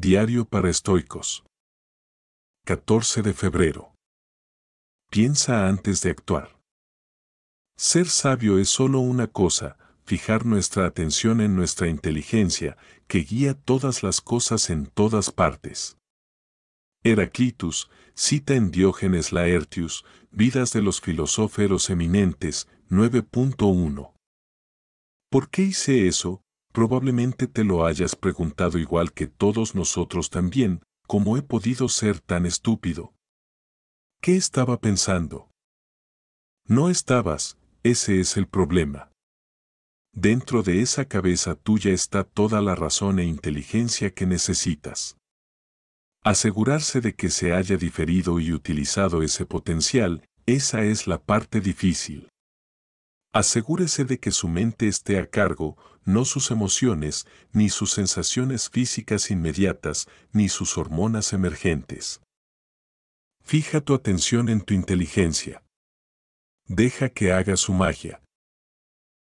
Diario para estoicos. 14 de febrero. Piensa antes de actuar. Ser sabio es solo una cosa, fijar nuestra atención en nuestra inteligencia, que guía todas las cosas en todas partes. Heraclitus cita en Diógenes Laertius, Vidas de los filosóferos eminentes, 9.1. ¿Por qué hice eso? Probablemente te lo hayas preguntado igual que todos nosotros también, ¿cómo he podido ser tan estúpido? ¿Qué estaba pensando? No estabas, ese es el problema. Dentro de esa cabeza tuya está toda la razón e inteligencia que necesitas. Asegurarse de que se haya diferido y utilizado ese potencial, esa es la parte difícil. Asegúrese de que su mente esté a cargo, no sus emociones, ni sus sensaciones físicas inmediatas, ni sus hormonas emergentes. Fija tu atención en tu inteligencia. Deja que haga su magia.